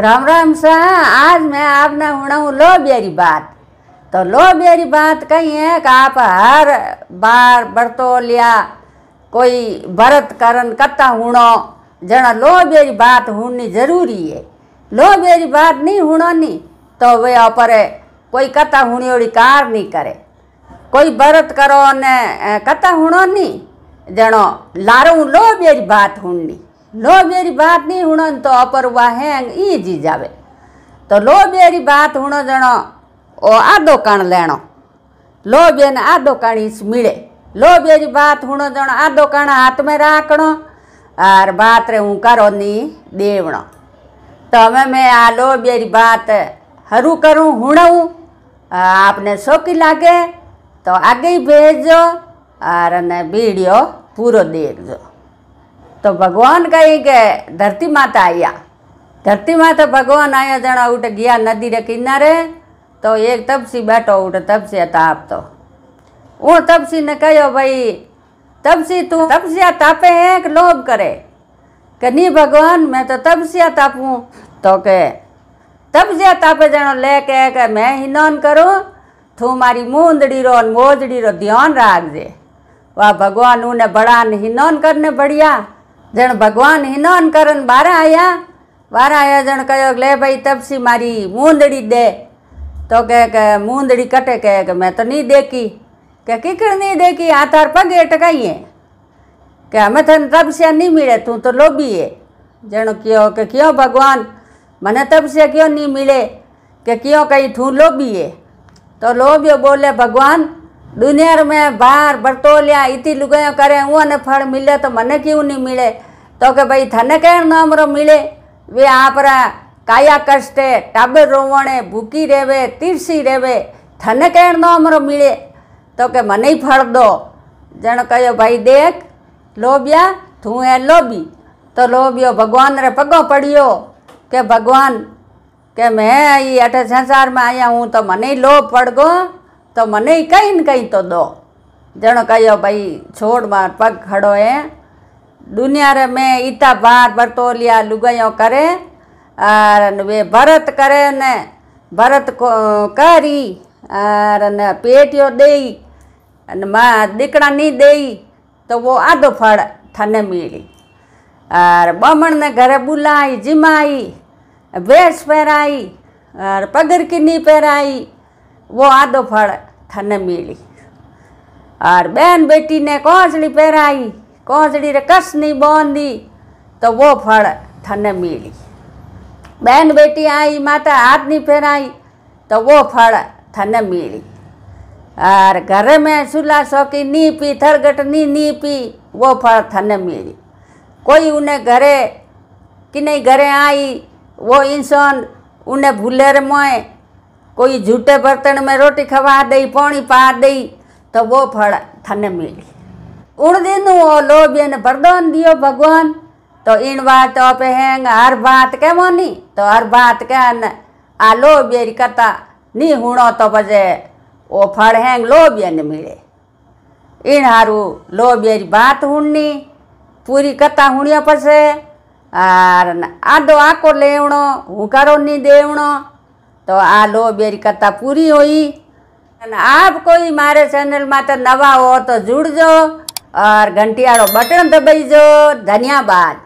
राम राम सह आज मैं आपने हूँ लो बेरी बात तो लो बेरी बात कही है कि आप हर बार बरतोल लिया कोई व्रत करन कत्ता हुणो जना लो बेरी बात हुणनी जरूरी है लो बेरी बात नहीं हुणो नहीं तो वे पर कोई कथा हुणियोड़ी कार नहीं करे कोई व्रत करो ने कथा हुणो नहीं जनो लारो लो बेरी बात हुणनी लो मेरी बात नहीं हुण तो अपरवा हैंग ई जी जावे तो लो मेरी बात हुण जणो ओ आदो काण लेणो लो बेन आदो काणीस मिळे लो मेरी बात हुण जण आदो काण हाथ में राखणो आर बात रे हूँ करो नी देवणो तो हमें मैं आ लो मेरी बात हरू करूँ हुणऊँ आपने शौकी लागे तो आगे भेजो और वीडियो पूरा देखो તો ભગવાન કહે કે ધરતી માતા આવ્યા ધરતી માતા ભગવાન આવ્યા જણા ઉઠે ગયા નદીને કિનારે તો એક તપસી બેઠો ઉઠે તપસ્યા તાપ તો હું તપસીને કહ્યો ભાઈ તપસી તું તપસ્યા તાપે એક લોભ કરે કે નહીં ભગવાન મેં તો તપસ્યા તાપું તો કે તપસ્યા તાપે જણો લે કે મેં હિનોન કરું તું મારી મૂંદડીરો મોજડીરો ધ્યાન રાખજે વાહ ભગવાન ઉને બળાન હિનોન કરને બળિયા जण भगवान हिनोन कर बारे आया बारे आया जन कहो ले भाई तब सी मारी मूंदड़ी दे तो कह के मूंदड़ी कटे कह के मैं तो नहीं देखी कह किकर नहीं देखी आतार पगे अटकाइए कह हमें थे तब से नहीं मिले तू तो लोभी है जण कियो के क्यों भगवान मने तब से क्यों नहीं मिले के क्यों कही तू लोभी है तो लोभियो बोले भगवान દુનિયાર મેં ભાર બટોલ્યા ઇતિ લુગાયો કરે હું અને ફળ મિલે તો મને ક્યું નહીં મળે તો કે ભાઈ થને કેણ નમરો મળે વે આપણા કાયા કષ્ટે ટાબર રોવણે ભૂકી રહેવે તીરસી રહેવે થને કેણ નમરો મળે તો કે મને ફળ દો જણ કહ્યો ભાઈ દેખ લોબ્યા તું એ લોબી તો લોબ્યો ભગવાન રે પગો પડ્યો કે ભગવાન કે મેં અહીં અઠ સંસારમાં આવ્યા હું તો મને લોભ પડગો તો મને કંઈ ને કંઈ તો દો જણો કહ્યો ભાઈ છોડ માર પગ ખડો એ દુનિયારે મેં ઈટા ભાર બરતોલિયા લુગયો કરે વે ભરત કરે ને ભરત કરી અને પેટીઓ દઈ અને માં દીકરા નહીં દઈ તો વો આધો ફળ થને મળી આર બમણને ઘરે બોલાઈ જીમાઈ વેશ પહેરાઈ આર પગરકીની પહેરાઈ वो आदो फल थने मिली और बहन बेटी ने कोसड़ी पहराई कोसड़ी रे कस कसनी बोंदी तो वो फल थने मिली बहन बेटी आई माता हाथ नहीं पहराई तो वो फल थने मिली और घर में सुला सौकी नी पी थरगटनी नी पी वो फल थने मिली कोई उन्हें घरे कि नहीं घरे आई वो इंसान उन्हें भूले रे मोए कोई झूठे बर्तन में रोटी खवा दई पानी पा दई तो वो फल थन मिली उड़ नु लो बेन परदोन दियो भगवान तो इन बात पे हैंग हर बात के मोनी तो हर बात के आ लो बेरी कथा नहीं हुणो तो बजे वो फल हेंग लो मिले इन हारू लो बेरी बात हुणनी पूरी कथा हुणिया पसे आर आदो आको लेवणो हुकारो नी देवणो તો આ લો બેરી કરતાં પૂરી હોય અને આપ કોઈ મારે ચેનલમાં તો નવા હો તો જોડજો ઓર ઘંટિયાળો બટન દબાઈજો ધન્યવાદ